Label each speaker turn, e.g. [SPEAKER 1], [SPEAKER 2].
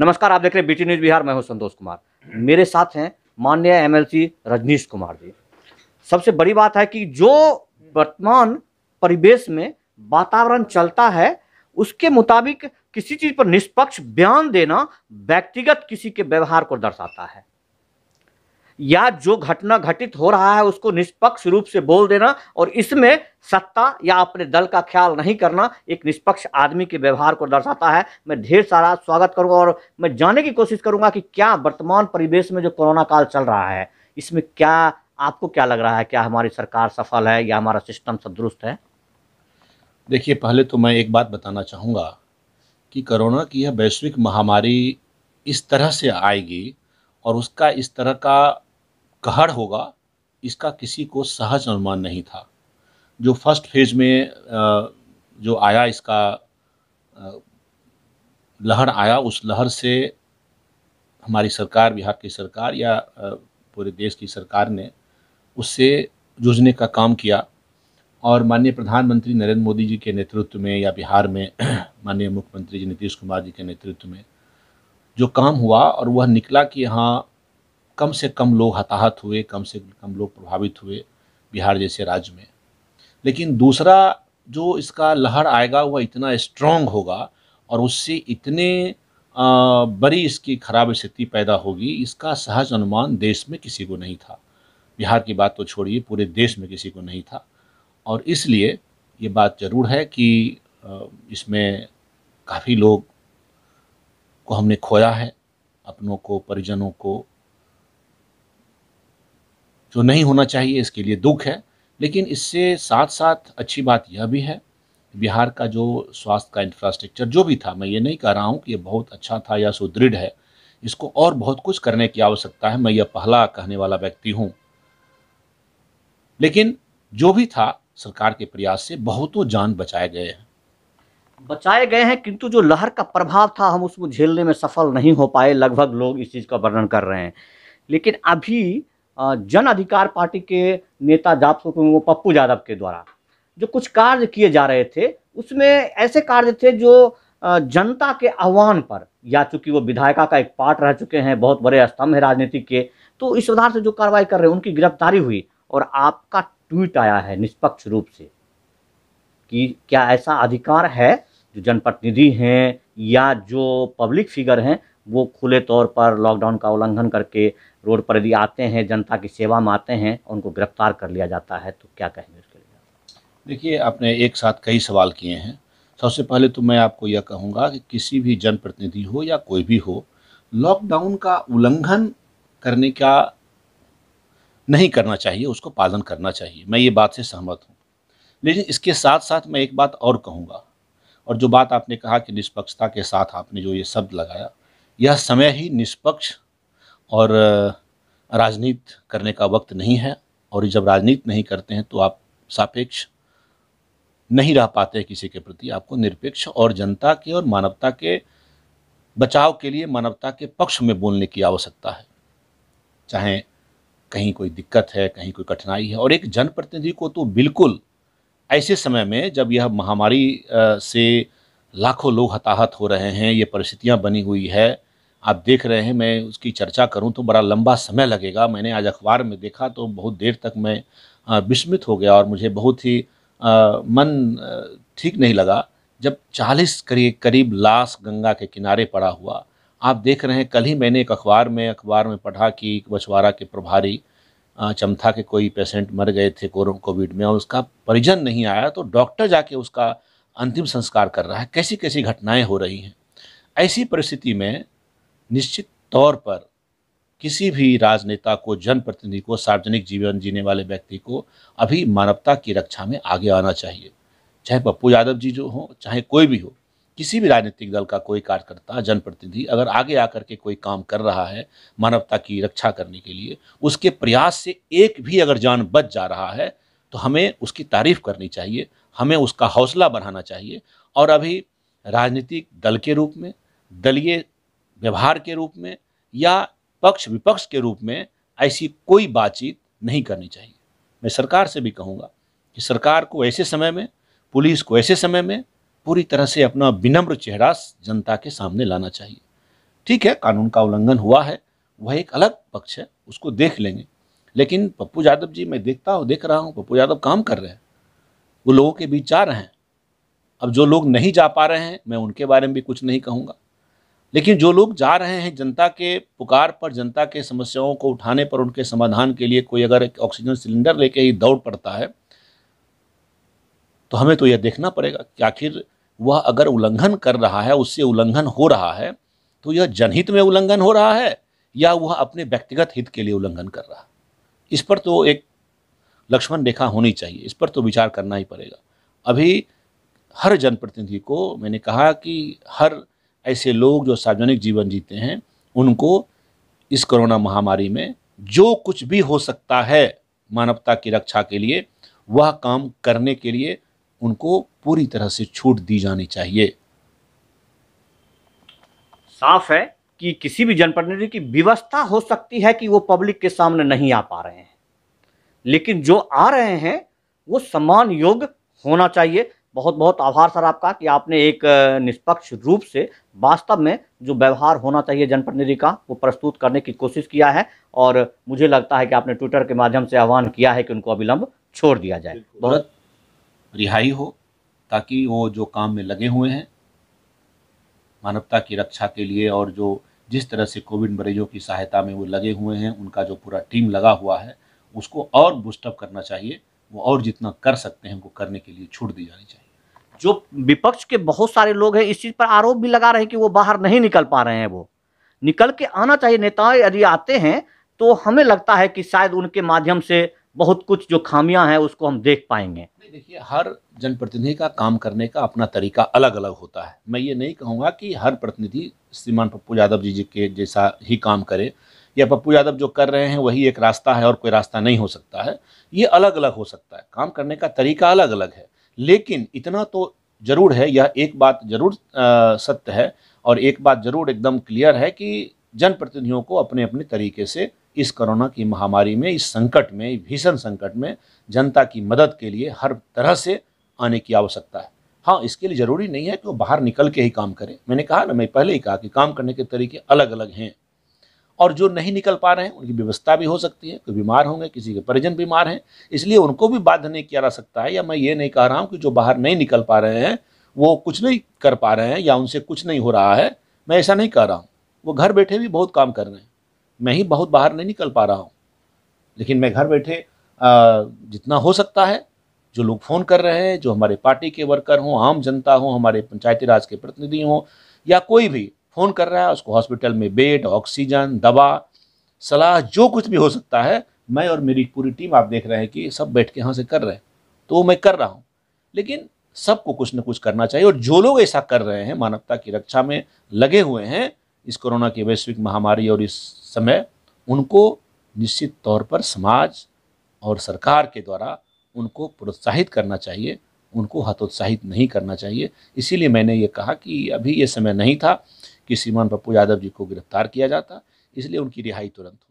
[SPEAKER 1] नमस्कार आप देख रहे हैं बीटी न्यूज बिहार मैं हूं संतोष कुमार मेरे साथ हैं माननीय एमएलसी रजनीश कुमार जी सबसे बड़ी बात है कि जो वर्तमान परिवेश में वातावरण चलता है उसके मुताबिक किसी चीज पर निष्पक्ष बयान देना व्यक्तिगत किसी के व्यवहार को दर्शाता है या जो घटना घटित हो रहा है उसको निष्पक्ष रूप से बोल देना और इसमें सत्ता या अपने दल का ख्याल नहीं करना एक निष्पक्ष आदमी के व्यवहार को दर्शाता है मैं ढेर सारा स्वागत करूंगा और मैं जानने की कोशिश करूंगा कि क्या वर्तमान परिवेश में जो कोरोना काल चल रहा है इसमें क्या आपको क्या लग रहा है क्या हमारी सरकार सफल है या हमारा सिस्टम सदुरुस्त है
[SPEAKER 2] देखिए पहले तो मैं एक बात बताना चाहूँगा कि कोरोना की यह वैश्विक महामारी इस तरह से आएगी और उसका इस तरह का कहर होगा इसका किसी को सहज अनुमान नहीं था जो फर्स्ट फेज में जो आया इसका लहर आया उस लहर से हमारी सरकार बिहार की सरकार या पूरे देश की सरकार ने उससे जूझने का काम किया और माननीय प्रधानमंत्री नरेंद्र मोदी जी के नेतृत्व में या बिहार में माननीय मुख्यमंत्री जी नीतीश कुमार जी के नेतृत्व में जो काम हुआ और वह निकला कि यहाँ कम से कम लोग हताहत हुए कम से कम लोग प्रभावित हुए बिहार जैसे राज्य में लेकिन दूसरा जो इसका लहर आएगा वह इतना स्ट्रांग होगा और उससे इतने बड़ी इसकी खराब स्थिति पैदा होगी इसका सहज अनुमान देश में किसी को नहीं था बिहार की बात तो छोड़िए पूरे देश में किसी को नहीं था और इसलिए ये बात ज़रूर है कि इसमें काफ़ी लोग को हमने खोया है अपनों को परिजनों को जो नहीं होना चाहिए इसके लिए दुख है लेकिन इससे साथ साथ अच्छी बात यह भी है बिहार का जो स्वास्थ्य का इंफ्रास्ट्रक्चर जो भी था मैं ये नहीं कह रहा हूँ कि ये बहुत अच्छा था या सुदृढ़ है इसको और बहुत कुछ करने की आवश्यकता है मैं यह पहला कहने वाला व्यक्ति हूँ लेकिन जो भी था सरकार के प्रयास से बहुतों जान बचाए गए हैं बचाए गए हैं किंतु जो लहर का प्रभाव था हम उसको झेलने में
[SPEAKER 1] सफल नहीं हो पाए लगभग लोग इस चीज़ का वर्णन कर रहे हैं लेकिन अभी जन अधिकार पार्टी के नेता जाप वो पप्पू यादव के द्वारा जो कुछ कार्य किए जा रहे थे उसमें ऐसे कार्य थे जो जनता के आह्वान पर या चूंकि वो विधायका का एक पार्ट रह चुके हैं बहुत बड़े स्तंभ है राजनीति के तो इस आधार से जो कार्रवाई कर रहे हैं उनकी गिरफ्तारी हुई और आपका ट्वीट आया है निष्पक्ष रूप से कि क्या ऐसा अधिकार है जो जनप्रतिनिधि हैं या जो पब्लिक फिगर हैं वो खुले तौर पर लॉकडाउन का उल्लंघन करके रोड पर यदि आते हैं जनता की सेवा में आते हैं उनको गिरफ्तार कर लिया जाता है तो क्या कहेंगे उसके लिए
[SPEAKER 2] देखिए आपने एक साथ कई सवाल किए हैं सबसे पहले तो मैं आपको यह कहूँगा कि किसी भी जनप्रतिनिधि हो या कोई भी हो लॉकडाउन का उल्लंघन करने का नहीं करना चाहिए उसको पालन करना चाहिए मैं ये बात से सहमत हूँ लेकिन इसके साथ साथ मैं एक बात और कहूँगा और जो बात आपने कहा कि निष्पक्षता के साथ आपने जो ये शब्द लगाया यह समय ही निष्पक्ष और राजनीत करने का वक्त नहीं है और जब राजनीत नहीं करते हैं तो आप सापेक्ष नहीं रह पाते किसी के प्रति आपको निरपेक्ष और जनता के और मानवता के बचाव के लिए मानवता के पक्ष में बोलने की आवश्यकता है चाहे कहीं कोई दिक्कत है कहीं कोई कठिनाई है और एक जनप्रतिनिधि को तो बिल्कुल ऐसे समय में जब यह महामारी से लाखों लोग हताहत हो रहे हैं ये परिस्थितियाँ बनी हुई है आप देख रहे हैं मैं उसकी चर्चा करूं तो बड़ा लंबा समय लगेगा मैंने आज अखबार में देखा तो बहुत देर तक मैं विस्मित हो गया और मुझे बहुत ही मन ठीक नहीं लगा जब 40 करीब करीब लाश गंगा के किनारे पड़ा हुआ आप देख रहे हैं कल ही मैंने एक अखबार में अखबार में पढ़ा कि एक बछवारा के प्रभारी चमथा के कोई पेशेंट मर गए थे कोविड में और उसका परिजन नहीं आया तो डॉक्टर जाके उसका अंतिम संस्कार कर रहा है कैसी कैसी घटनाएं हो रही हैं ऐसी परिस्थिति में निश्चित तौर पर किसी भी राजनेता को जनप्रतिनिधि को सार्वजनिक जीवन जीने वाले व्यक्ति को अभी मानवता की रक्षा में आगे आना चाहिए चाहे पप्पू यादव जी जो हो चाहे कोई भी हो किसी भी राजनीतिक दल का कोई कार्यकर्ता जनप्रतिनिधि अगर आगे आकर के कोई काम कर रहा है मानवता की रक्षा करने के लिए उसके प्रयास से एक भी अगर जान बच जा रहा है तो हमें उसकी तारीफ करनी चाहिए हमें उसका हौसला बढ़ाना चाहिए और अभी राजनीतिक दल के रूप में दलीय व्यवहार के रूप में या पक्ष विपक्ष के रूप में ऐसी कोई बातचीत नहीं करनी चाहिए मैं सरकार से भी कहूँगा कि सरकार को ऐसे समय में पुलिस को ऐसे समय में पूरी तरह से अपना विनम्र चेहरा जनता के सामने लाना चाहिए ठीक है कानून का उल्लंघन हुआ है वह एक अलग पक्ष है उसको देख लेंगे लेकिन पप्पू यादव जी मैं देखता हूँ देख रहा हूँ पप्पू यादव काम कर रहे हैं वो लोगों के बीच जा रहे हैं अब जो लोग नहीं जा पा रहे हैं मैं उनके बारे में भी कुछ नहीं कहूँगा लेकिन जो लोग जा रहे हैं जनता के पुकार पर जनता के समस्याओं को उठाने पर उनके समाधान के लिए कोई अगर एक ऑक्सीजन सिलेंडर लेके ही दौड़ पड़ता है तो हमें तो यह देखना पड़ेगा कि आखिर वह अगर उल्लंघन कर रहा है उससे उल्लंघन हो रहा है तो यह जनहित में उल्लंघन हो रहा है या वह अपने व्यक्तिगत हित के लिए उल्लंघन कर रहा है इस पर तो एक लक्ष्मण रेखा होनी चाहिए इस पर तो विचार करना ही पड़ेगा अभी हर जनप्रतिनिधि को मैंने कहा कि हर ऐसे लोग जो सार्वजनिक जीवन जीते हैं उनको इस कोरोना महामारी में जो कुछ भी हो सकता है मानवता की रक्षा के लिए वह काम करने के लिए उनको पूरी तरह से छूट दी जानी चाहिए
[SPEAKER 1] साफ है कि किसी भी जनप्रतिनिधि की व्यवस्था हो सकती है कि वो पब्लिक के सामने नहीं आ पा रहे हैं लेकिन जो आ रहे हैं वो समान योग्य होना चाहिए बहुत बहुत आभार सर आपका कि आपने एक निष्पक्ष रूप से वास्तव में जो व्यवहार होना चाहिए जनप्रतिनिधि का वो प्रस्तुत करने की कोशिश किया है और मुझे लगता है कि आपने ट्विटर के
[SPEAKER 2] माध्यम से आह्वान किया है कि उनको अविलंब छोड़ दिया जाए बहुत रिहाई हो ताकि वो जो काम में लगे हुए हैं मानवता की रक्षा के लिए और जो जिस तरह से कोविड मरीजों की सहायता में वो लगे हुए हैं उनका जो पूरा टीम लगा हुआ है उसको और बूस्टअप करना चाहिए वो और जितना कर सकते हैं उनको करने के लिए छूट दी जानी चाहिए
[SPEAKER 1] जो विपक्ष के बहुत सारे लोग हैं इस चीज़ पर आरोप भी लगा रहे हैं कि वो बाहर नहीं निकल पा रहे हैं वो निकल के आना चाहिए नेता यदि आते हैं तो हमें लगता है कि शायद उनके
[SPEAKER 2] माध्यम से बहुत कुछ जो खामियां हैं उसको हम देख पाएंगे देखिए हर जनप्रतिनिधि का काम करने का अपना तरीका अलग अलग होता है मैं ये नहीं कहूँगा कि हर प्रतिनिधि श्रीमान पप्पू यादव जी के जैसा ही काम करे या पप्पू यादव जो कर रहे हैं वही एक रास्ता है और कोई रास्ता नहीं हो सकता है ये अलग अलग हो सकता है काम करने का तरीका अलग अलग है लेकिन इतना तो जरूर है यह एक बात जरूर सत्य है और एक बात जरूर एकदम क्लियर है कि जनप्रतिनिधियों को अपने अपने तरीके से इस कोरोना की महामारी में इस संकट में भीषण संकट में जनता की मदद के लिए हर तरह से आने की आवश्यकता है हाँ इसके लिए ज़रूरी नहीं है कि वो बाहर निकल के ही काम करें मैंने कहा ना मैं पहले ही कहा कि काम करने के तरीके अलग अलग हैं और जो नहीं निकल पा रहे हैं उनकी व्यवस्था भी हो सकती है कोई बीमार होंगे किसी के परिजन बीमार हैं इसलिए उनको भी बाध्य नहीं किया जा सकता है या मैं ये नहीं कह रहा हूँ कि जो बाहर नहीं निकल पा रहे हैं वो कुछ नहीं कर पा रहे हैं या उनसे कुछ नहीं हो रहा है मैं ऐसा नहीं कह रहा हूँ वो घर बैठे भी बहुत काम कर रहे हैं मैं ही बहुत बाहर नहीं निकल पा रहा हूँ लेकिन मैं घर बैठे जितना हो सकता है जो लोग फ़ोन कर रहे हैं जो हमारे पार्टी के वर्कर हों आम जनता हों हमारे पंचायती राज के प्रतिनिधि हों या कोई भी फ़ोन कर रहा है उसको हॉस्पिटल में बेड ऑक्सीजन दवा सलाह जो कुछ भी हो सकता है मैं और मेरी पूरी टीम आप देख रहे हैं कि सब बैठ के यहाँ से कर रहे हैं तो मैं कर रहा हूँ लेकिन सबको कुछ ना कुछ करना चाहिए और जो लोग ऐसा कर रहे हैं मानवता की रक्षा में लगे हुए हैं इस कोरोना की वैश्विक महामारी और इस समय उनको निश्चित तौर पर समाज और सरकार के द्वारा उनको प्रोत्साहित करना चाहिए उनको हतोत्साहित नहीं करना चाहिए इसीलिए मैंने ये कहा कि अभी ये समय नहीं था कि श्रीमान पप्पू यादव जी को गिरफ्तार किया जाता इसलिए उनकी रिहाई तुरंत